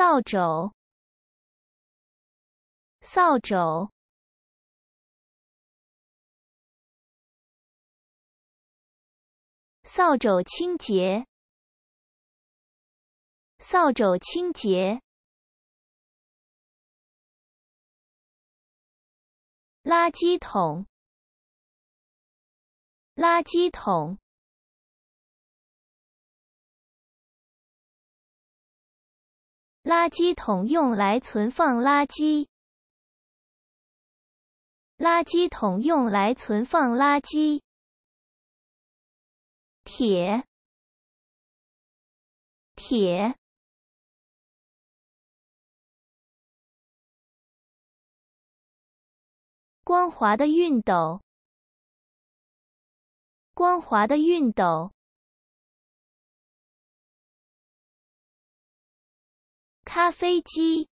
扫帚，扫帚，扫帚清洁，扫帚清洁，垃圾桶，垃圾桶。垃圾桶用来存放垃圾。垃圾桶用来存放垃圾。铁，铁，光滑的熨斗，光滑的熨斗。咖啡机，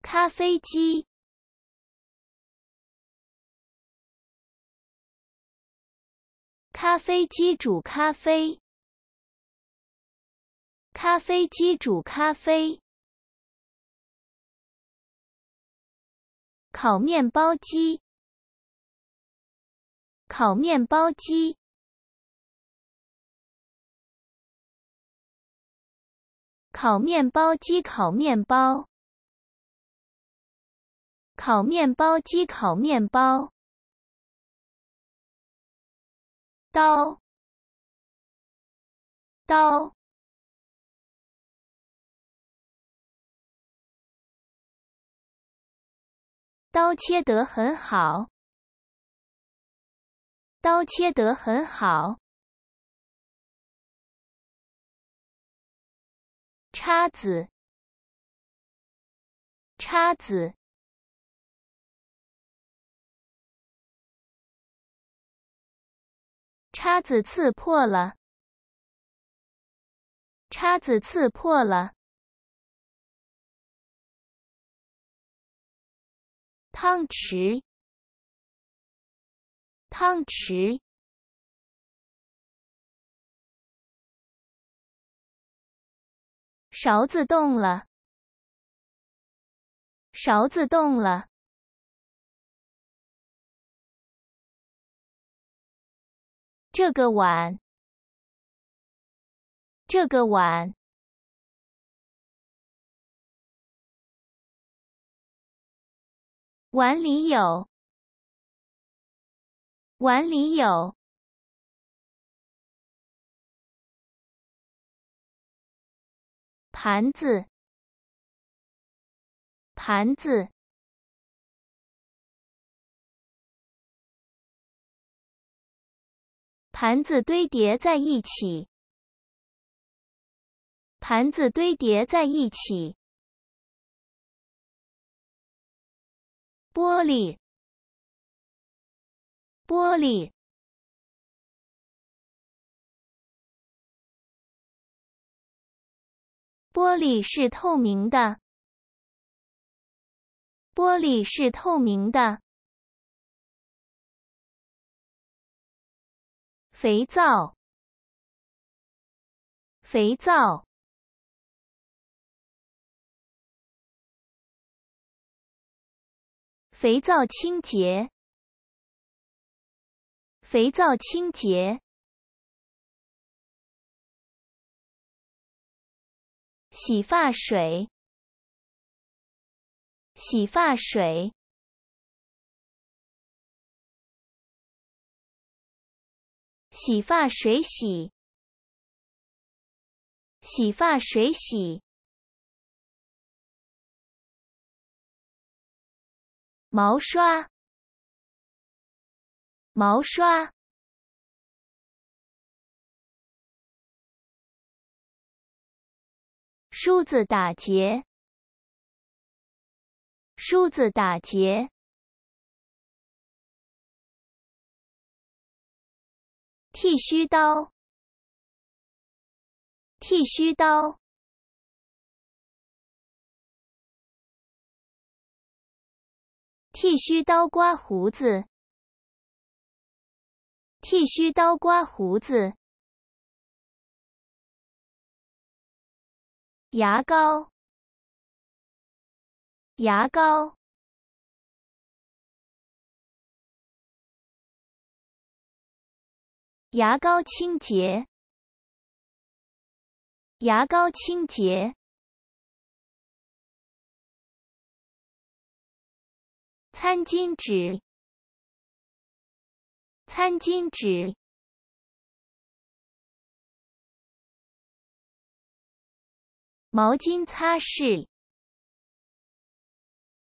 咖啡机，咖啡机煮咖啡，咖啡机煮咖啡，烤面包机，烤面包机。烤面包机烤面包，烤面包机烤面包。刀，刀，刀切得很好，刀切得很好。叉子，叉子，叉子刺破了，叉子刺破了，汤匙，汤匙。勺子动了，勺子动了。这个碗，这个碗，碗里有，碗里有。盘子，盘子，盘子堆叠在一起，盘子堆叠在一起，玻璃，玻璃。玻璃是透明的。玻璃是透明的。肥皂，肥皂，肥皂清洁，肥皂清洁。洗发水，洗发水，洗发水洗，洗发水洗，毛刷，毛刷。梳子打结，梳子打结，剃须刀，剃须刀，剃须刀刮胡子，剃须刀刮胡子。牙膏，牙膏，牙膏清洁，牙膏清洁，餐巾纸，餐巾纸。毛巾擦拭，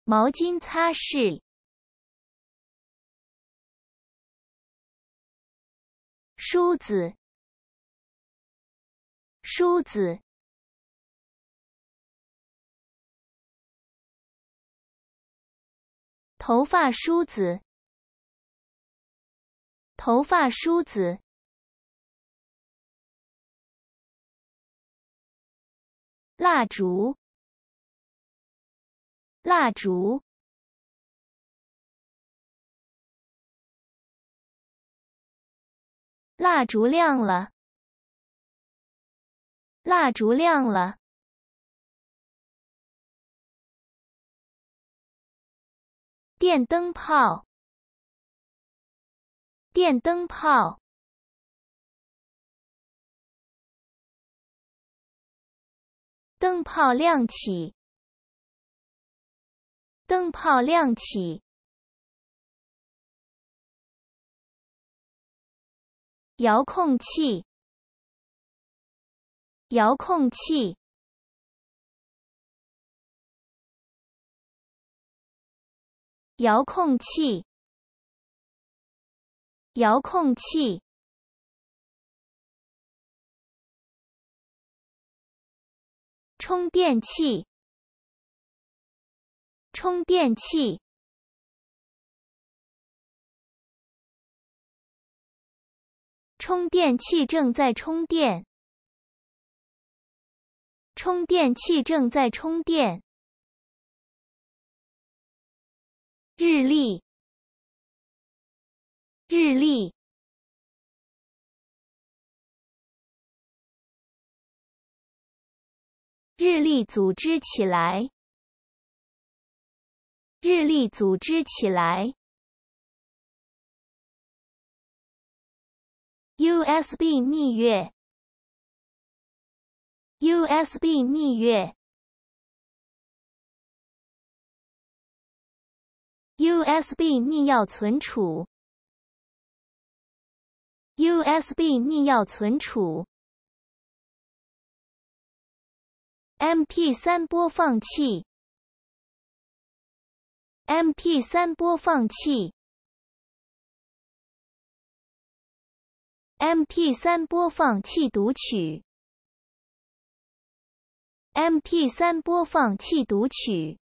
毛巾擦拭，梳子，梳子，头发梳子，头发梳子。蜡烛，蜡烛，蜡烛亮了，蜡烛亮了，电灯泡，电灯泡。灯泡亮起，灯泡亮起，遥控器，遥控器，遥控器，遥控器。充电器，充电器，充电器正在充电，充电器正在充电。日历，日历。日历组织起来，日历组织起来，USB 密月 u s b 密月 u s b 密钥存储，USB 密钥存储。M P 三播放器，M P 三播放器，M P 三播放器读取 m P 三播放器读取